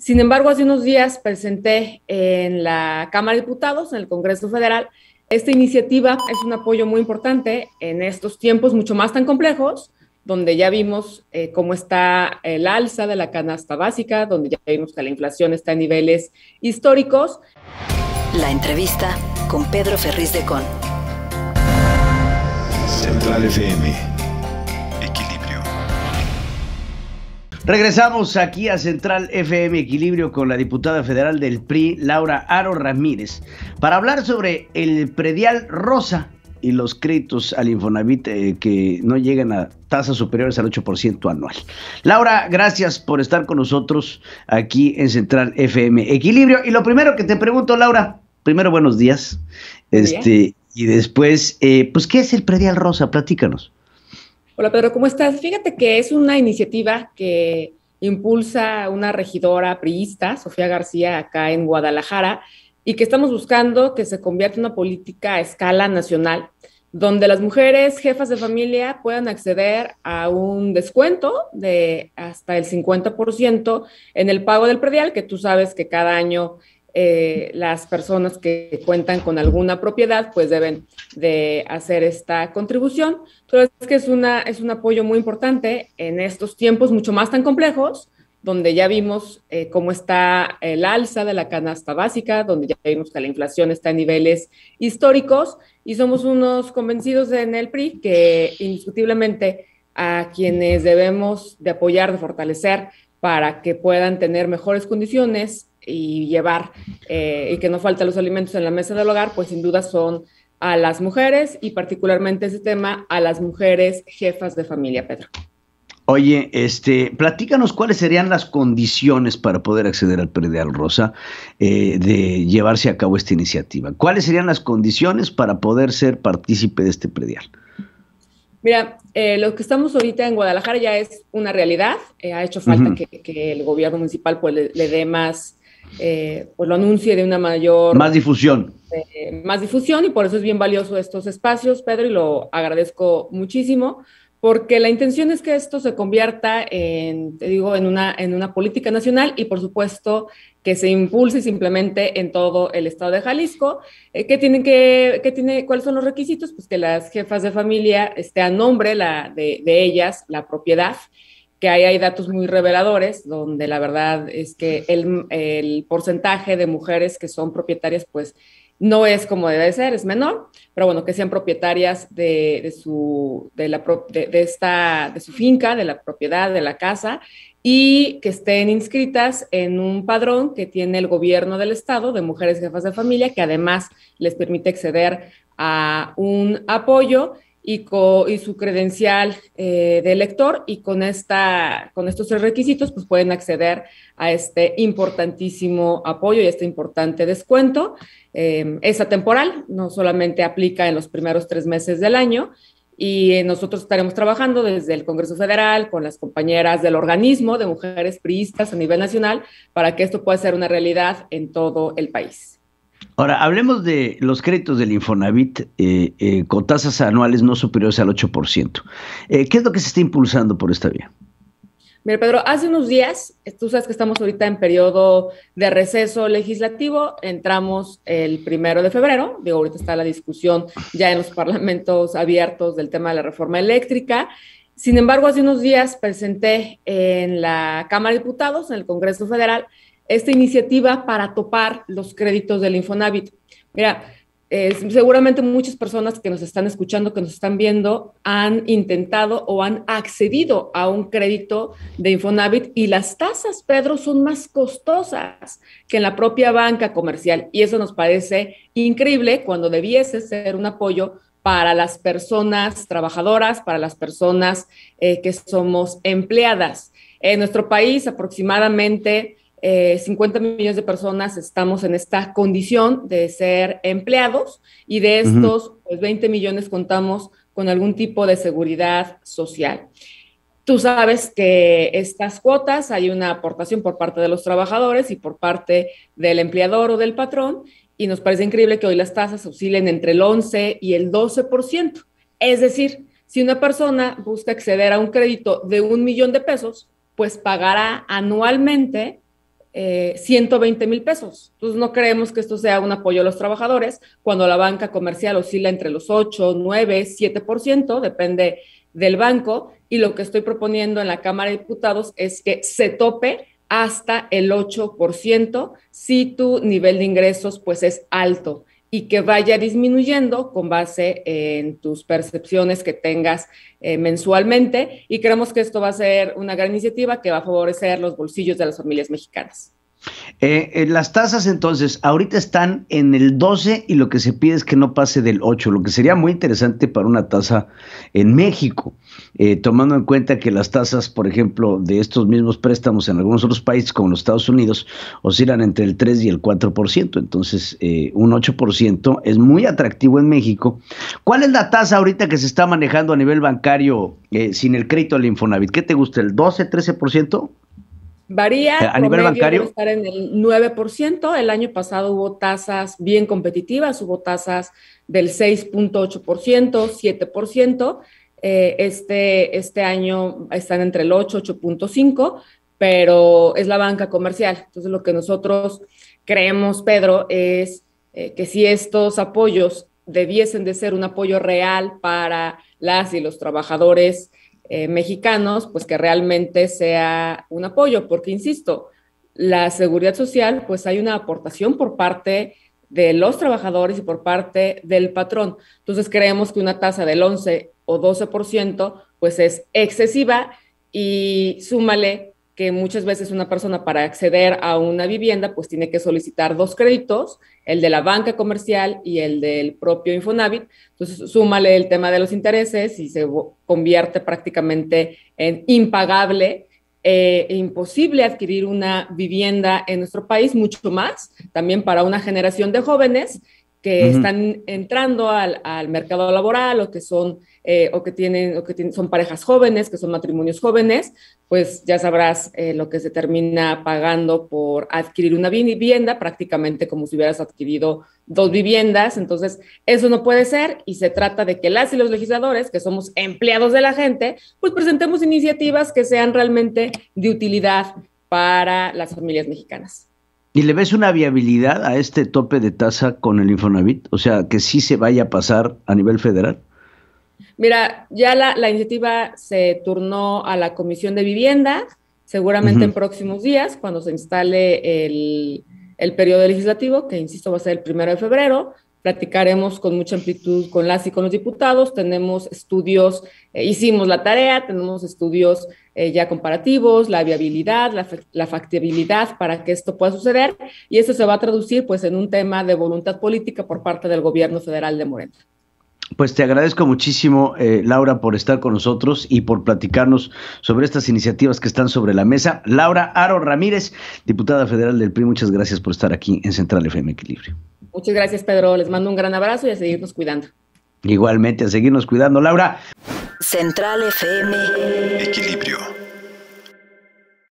Sin embargo, hace unos días presenté en la Cámara de Diputados, en el Congreso Federal, esta iniciativa es un apoyo muy importante en estos tiempos mucho más tan complejos, donde ya vimos eh, cómo está el alza de la canasta básica, donde ya vimos que la inflación está en niveles históricos. La entrevista con Pedro Ferriz de Con. Central FM Regresamos aquí a Central FM Equilibrio con la diputada federal del PRI, Laura Aro Ramírez, para hablar sobre el predial rosa y los créditos al Infonavit eh, que no llegan a tasas superiores al 8% anual. Laura, gracias por estar con nosotros aquí en Central FM Equilibrio. Y lo primero que te pregunto, Laura, primero buenos días. Este, y después, eh, pues, ¿qué es el predial rosa? Platícanos. Hola Pedro, ¿cómo estás? Fíjate que es una iniciativa que impulsa una regidora priista, Sofía García, acá en Guadalajara, y que estamos buscando que se convierta en una política a escala nacional, donde las mujeres jefas de familia puedan acceder a un descuento de hasta el 50% en el pago del predial, que tú sabes que cada año eh, las personas que cuentan con alguna propiedad pues deben de hacer esta contribución. Entonces es que es, una, es un apoyo muy importante en estos tiempos mucho más tan complejos, donde ya vimos eh, cómo está el alza de la canasta básica, donde ya vimos que la inflación está en niveles históricos y somos unos convencidos en el PRI que indiscutiblemente a quienes debemos de apoyar, de fortalecer para que puedan tener mejores condiciones y llevar eh, y que no falta los alimentos en la mesa del hogar, pues sin duda son a las mujeres y particularmente ese tema a las mujeres jefas de familia, Pedro. Oye, este, platícanos cuáles serían las condiciones para poder acceder al Predial Rosa eh, de llevarse a cabo esta iniciativa. ¿Cuáles serían las condiciones para poder ser partícipe de este predial? Mira, eh, lo que estamos ahorita en Guadalajara ya es una realidad. ha hecho falta que, el gobierno municipal pues, le dé más eh, pues lo anuncie de una mayor... Más difusión. Eh, más difusión y por eso es bien valioso estos espacios, Pedro, y lo agradezco muchísimo, porque la intención es que esto se convierta en, te digo, en una, en una política nacional y por supuesto que se impulse simplemente en todo el estado de Jalisco. Eh, ¿qué tienen que, tiene, ¿Cuáles son los requisitos? Pues que las jefas de familia esté a nombre de ellas la propiedad que ahí hay datos muy reveladores, donde la verdad es que el, porcentaje de mujeres que son propietarias, pues no es como debe ser, es menor, pero bueno, que sean propietarias de, su, la, esta, de su finca, de la propiedad, de la casa, y que estén inscritas en un padrón que tiene el gobierno del estado de mujeres jefas de familia, que además les permite acceder a un apoyo y, su credencial eh, de elector y con, con estos tres requisitos pues pueden acceder a este importantísimo apoyo y este importante descuento. Eh, es atemporal, no solamente aplica en los primeros tres meses del año y eh, nosotros estaremos trabajando desde el Congreso Federal con las compañeras del organismo de mujeres priistas a nivel nacional para que esto pueda ser una realidad en todo el país. Ahora, hablemos de los créditos del Infonavit eh, eh, con tasas anuales no superiores al 8%. Eh, ¿Qué es lo que se está impulsando por esta vía? Mire, Pedro, hace unos días, tú sabes que estamos ahorita en periodo de receso legislativo, entramos el primero de febrero, digo, ahorita está la discusión ya en los parlamentos abiertos del tema de la reforma eléctrica. Sin embargo, hace unos días presenté en la Cámara de Diputados, en el Congreso Federal, esta iniciativa para topar los créditos del Infonavit. Mira, seguramente muchas personas que nos están escuchando, que nos están viendo, han intentado o han accedido a un crédito de Infonavit y las tasas, Pedro, son más costosas que en la propia banca comercial. Y eso nos parece increíble cuando debiese ser un apoyo para las personas trabajadoras, para las personas eh, que somos empleadas. En nuestro país, aproximadamente 50 eh, millones de personas estamos en esta condición de ser empleados y de estos, 20 pues, millones contamos con algún tipo de seguridad social. Tú sabes que estas cuotas hay una aportación por parte de los trabajadores y por parte del empleador o del patrón y nos parece increíble que hoy las tasas oscilen entre el 11 y el 12%. Es decir, si una persona busca acceder a un crédito de un millón de pesos, pues pagará anualmente eh, 120 mil pesos. Entonces no creemos que esto sea un apoyo a los trabajadores cuando la banca comercial oscila entre los 8, 9, 7%, depende del banco. Y lo que estoy proponiendo en la Cámara de Diputados es que se tope hasta el 8% si tu nivel de ingresos pues es alto y que vaya disminuyendo con base en tus percepciones que tengas eh, mensualmente. Y creemos que esto va a ser una gran iniciativa que va a favorecer los bolsillos de las familias mexicanas. Eh, eh, las tasas entonces ahorita están en el 12 y lo que se pide es que no pase del 8, lo que sería muy interesante para una tasa en México, eh, tomando en cuenta que las tasas, por ejemplo, de estos mismos préstamos en algunos otros países como los Estados Unidos oscilan entre el 3 y el 4%, entonces un 8% es muy atractivo en México. ¿Cuál es la tasa ahorita que se está manejando a nivel bancario sin el crédito al Infonavit? ¿Qué te gusta, el 12, 13%? Varía eh, a nivel bancario. Estar en el 9%. El año pasado hubo tasas bien competitivas, hubo tasas del 6.8%, 7%. Eh, este, este año están entre el 8, 8.5, pero es la banca comercial. Entonces, lo que nosotros creemos, Pedro, es eh, que si estos apoyos debiesen de ser un apoyo real para las y los trabajadores eh, mexicanos, pues que realmente sea un apoyo, porque insisto, la seguridad social, pues hay una aportación por parte de los trabajadores y por parte del patrón. Entonces creemos que una tasa del 11 o 12% pues es excesiva y súmale que muchas veces una persona para acceder a una vivienda pues tiene que solicitar dos créditos, el de la banca comercial y el del propio Infonavit. Entonces súmale el tema de los intereses y se convierte prácticamente en impagable. Eh, e imposible adquirir una vivienda en nuestro país, mucho más también para una generación de jóvenes que están entrando al, al mercado laboral o que son eh, o que tienen, o que son parejas jóvenes, que son matrimonios jóvenes, pues ya sabrás eh, lo que se termina pagando por adquirir una vivienda, prácticamente como si hubieras adquirido dos viviendas. Entonces, eso no puede ser y se trata de que las y los legisladores, que somos empleados de la gente, pues presentemos iniciativas que sean realmente de utilidad para las familias mexicanas. ¿Y le ves una viabilidad a este tope de tasa con el Infonavit? O sea, que sí se vaya a pasar a nivel federal. Mira, ya la, iniciativa se turnó a la Comisión de Vivienda, seguramente en próximos días, cuando se instale el, periodo legislativo, que insisto va a ser el primero de febrero, platicaremos con mucha amplitud con las y con los diputados, tenemos estudios, eh, hicimos la tarea, tenemos estudios eh, ya comparativos, la viabilidad, la, factibilidad para que esto pueda suceder y eso se va a traducir pues en un tema de voluntad política por parte del gobierno federal de Morena. Pues te agradezco muchísimo, eh, Laura, por estar con nosotros y por platicarnos sobre estas iniciativas que están sobre la mesa. Laura Aro Ramírez, diputada federal del PRI, muchas gracias por estar aquí en Central FM Equilibrio. Muchas gracias, Pedro. Les mando un gran abrazo y a seguirnos cuidando. Igualmente, a seguirnos cuidando, Laura. Central FM Equilibrio.